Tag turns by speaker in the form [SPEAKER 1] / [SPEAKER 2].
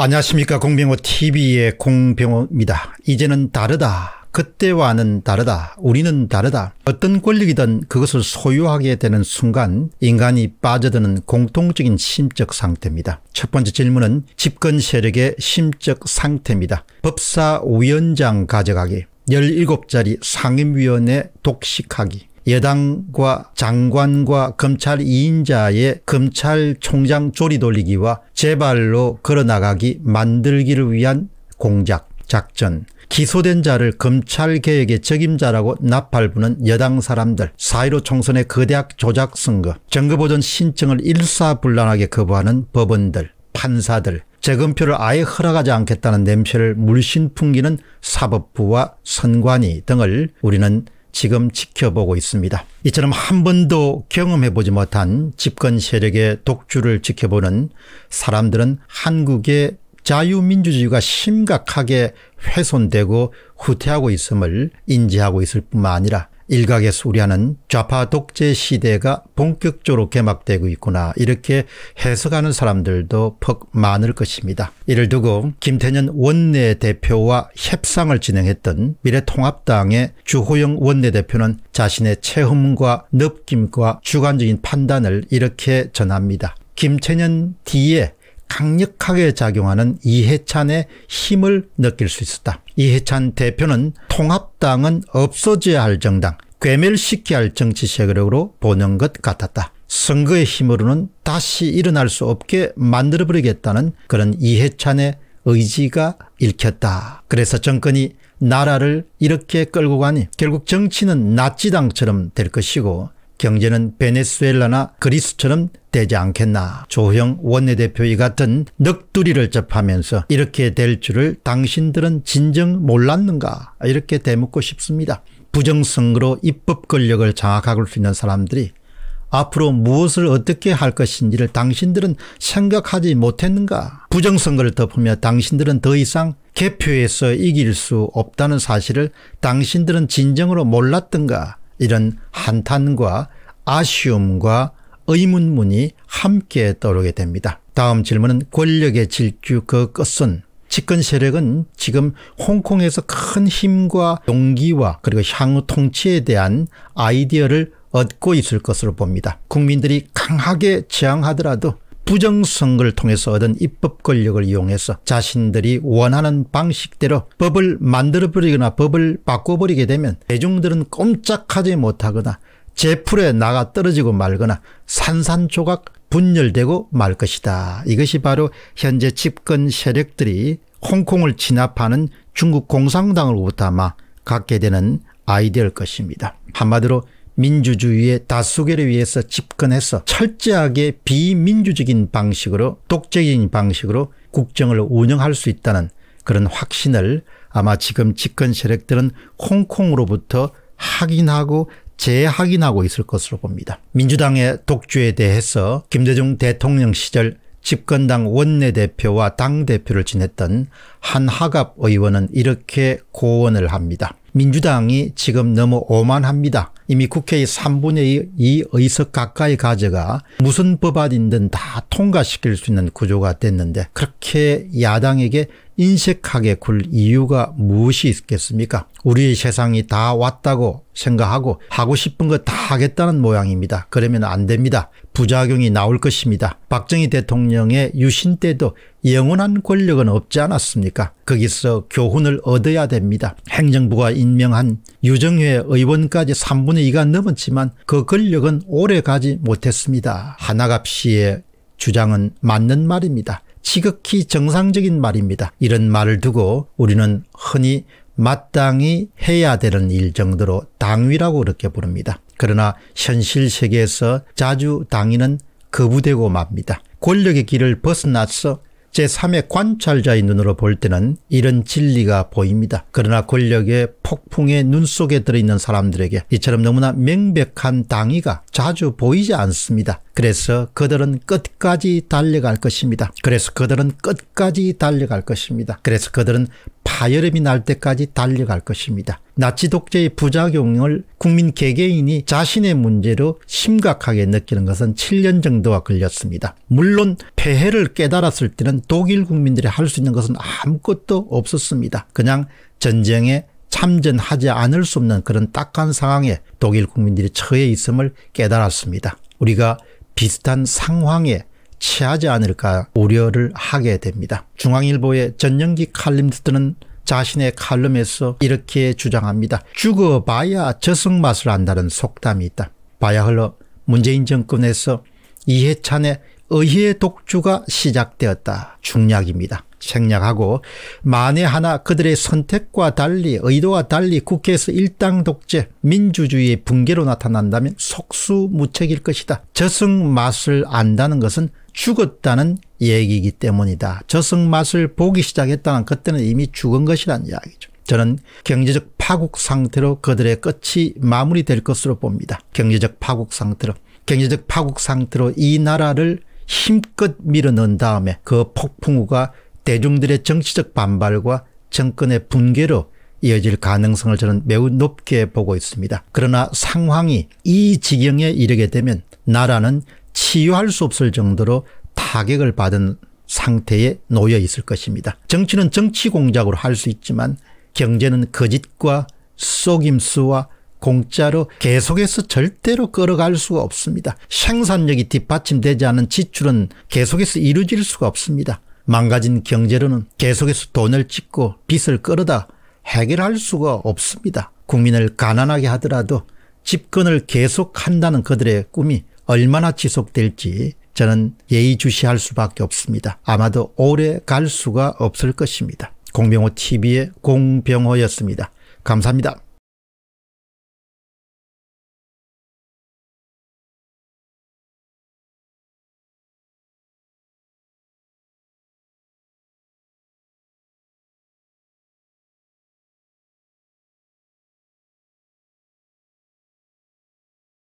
[SPEAKER 1] 안녕하십니까 공병호 tv의 공병호입니다. 이제는 다르다. 그때와는 다르다. 우리는 다르다. 어떤 권력이든 그것을 소유하게 되는 순간 인간이 빠져드는 공통적인 심적 상태입니다. 첫 번째 질문은 집권 세력의 심적 상태입니다. 법사위원장 가져가기 17자리 상임위원회 독식하기 여당과 장관과 검찰 2인자의 검찰총장 조리 돌리기와 재발로 걸어나가기 만들기를 위한 공작, 작전, 기소된 자를 검찰개혁의 책임자라고 나팔부는 여당 사람들, 사1로 총선의 거대학 조작 선거, 정거보전 신청을 일사불란하게 거부하는 법원들, 판사들, 재검표를 아예 허락하지 않겠다는 냄새를 물씬 풍기는 사법부와 선관위 등을 우리는 지금 지켜보고 있습니다. 이처럼 한 번도 경험해보지 못한 집권 세력의 독주를 지켜보는 사람들은 한국의 자유민주주의가 심각하게 훼손되고 후퇴하고 있음을 인지하고 있을 뿐만 아니라 일각에 소리하는 좌파 독재 시대가 본격적으로 개막되고 있구나 이렇게 해석하는 사람들도 퍽 많을 것입니다. 이를 두고 김태년 원내대표와 협상을 진행했던 미래통합당의 주호영 원내대표는 자신의 체험과 느낌과 주관적인 판단을 이렇게 전합니다. 김태년 뒤에 강력하게 작용하는 이해찬의 힘을 느낄 수 있었다. 이해찬 대표는 통합당은 없어져야 할 정당, 괴멸시켜야 할 정치 세력으로 보는 것 같았다. 선거의 힘으로는 다시 일어날 수 없게 만들어버리겠다는 그런 이해찬의 의지가 읽혔다. 그래서 정권이 나라를 이렇게 끌고 가니 결국 정치는 나치당처럼 될 것이고 경제는 베네수엘라나 그리스처럼 되지 않겠나. 조형 원내대표의 같은 넋두리를 접하면서 이렇게 될 줄을 당신들은 진정 몰랐는가 이렇게 대묻고 싶습니다. 부정선거로 입법 권력을 장악할 수 있는 사람들이 앞으로 무엇을 어떻게 할 것인지를 당신들은 생각하지 못했는가. 부정선거를 덮으며 당신들은 더 이상 개표에서 이길 수 없다는 사실을 당신들은 진정으로 몰랐던가. 이런 한탄과 아쉬움과 의문문이 함께 떠오르게 됩니다. 다음 질문은 권력의 질주 그 끝은 집권 세력은 지금 홍콩에서 큰 힘과 용기와 그리고 향후 통치에 대한 아이디어를 얻고 있을 것으로 봅니다. 국민들이 강하게 저항하더라도 부정선거를 통해서 얻은 입법 권력을 이용해서 자신들이 원하는 방식대로 법을 만들어버리거나 법을 바꿔버리게 되면 대중들은 꼼짝하지 못하거나 제풀에 나가 떨어지고 말거나 산산조각 분열되고 말 것이다. 이것이 바로 현재 집권 세력들이 홍콩을 진압하는 중국 공산당으로부터 아마 갖게 되는 아이디어일 것입니다. 한마디로 민주주의의 다수결을위해서 집권해서 철저하게 비민주적인 방식으로 독재적인 방식으로 국정을 운영할 수 있다는 그런 확신을 아마 지금 집권 세력들은 홍콩으로부터 확인하고 재확인하고 있을 것으로 봅니다. 민주당의 독주에 대해서 김대중 대통령 시절 집권당 원내대표와 당대표를 지냈던 한하갑 의원은 이렇게 고언을 합니다. 민주당이 지금 너무 오만합니다. 이미 국회의 3분의 2 의석 가까이 가져가 무슨 법안이든 다 통과시킬 수 있는 구조가 됐는데 그렇게 야당에게 인색하게 굴 이유가 무엇이 있겠습니까? 우리의 세상이 다 왔다고 생각하고 하고 싶은 거 다 하겠다는 모양입니다. 그러면 안 됩니다. 부작용이 나올 것입니다. 박정희 대통령의 유신 때도 영원한 권력은 없지 않았습니까? 거기서 교훈을 얻어야 됩니다. 행정부가 임명한 유정회 의원까지 3분의 2가 넘었지만 그 권력은 오래 가지 못했습니다. 하나갑 씨의 주장은 맞는 말입니다. 지극히 정상적인 말입니다. 이런 말을 두고 우리는 흔히 마땅히 해야 되는 일 정도로 당위라고 그렇게 부릅니다. 그러나 현실 세계에서 자주 당위는 거부되고 맙니다. 권력의 길을 벗어나서 제3의 관찰자의 눈으로 볼 때는 이런 진리가 보입니다. 그러나 권력의 폭풍의 눈 속에 들어있는 사람들에게 이처럼 너무나 명백한 당위가 자주 보이지 않습니다. 그래서 그들은 끝까지 달려갈 것입니다. 그래서 그들은 끝까지 달려갈 것입니다. 그래서 그들은 파열음이 날 때까지 달려갈 것입니다. 나치 독재의 부작용을 국민 개개인이 자신의 문제로 심각하게 느끼는 것은 7년 정도가 걸렸습니다. 물론 폐해를 깨달았을 때는 독일 국민들이 할 수 있는 것은 아무것도 없었습니다. 그냥 전쟁에 참전하지 않을 수 없는 그런 딱한 상황에 독일 국민들이 처해 있음을 깨달았습니다. 우리가 비슷한 상황에 취하지 않을까 우려를 하게 됩니다. 중앙일보의 전영기 칼럼트는 자신의 칼럼에서 이렇게 주장합니다. 죽어봐야 저승 맛을 안다는 속담이 있다. 바야흐로 문재인 정권에서 이해찬의 의회 독주가 시작되었다. 중략입니다. 생략하고 만에 하나 그들의 선택과 달리 의도와 달리 국회에서 일당 독재 민주주의의 붕괴로 나타난다면 속수무책일 것이다. 저승 맛을 안다는 것은 죽었다는 얘기이기 때문이다. 저승 맛을 보기 시작했다는 그때는 이미 죽은 것이란 이야기죠. 저는 경제적 파국 상태로 그들의 끝이 마무리될 것으로 봅니다. 경제적 파국 상태로. 경제적 파국 상태로 이 나라를 힘껏 밀어넣은 다음에 그 폭풍우가 대중들의 정치적 반발과 정권의 붕괴로 이어질 가능성을 저는 매우 높게 보고 있습니다. 그러나 상황이 이 지경에 이르게 되면 나라는 치유할 수 없을 정도로 타격을 받은 상태에 놓여 있을 것입니다. 정치는 정치 공작으로 할 수 있지만 경제는 거짓과 속임수와 공짜로 계속해서 절대로 끌어갈 수가 없습니다. 생산력이 뒷받침되지 않은 지출은 계속해서 이루어질 수가 없습니다. 망가진 경제로는 계속해서 돈을 찍고 빚을 끌어다 해결할 수가 없습니다. 국민을 가난하게 하더라도 집권을 계속한다는 그들의 꿈이 얼마나 지속될지 저는 예의주시할 수밖에 없습니다. 아마도 오래 갈 수가 없을 것입니다. 공병호 TV의 공병호였습니다. 감사합니다.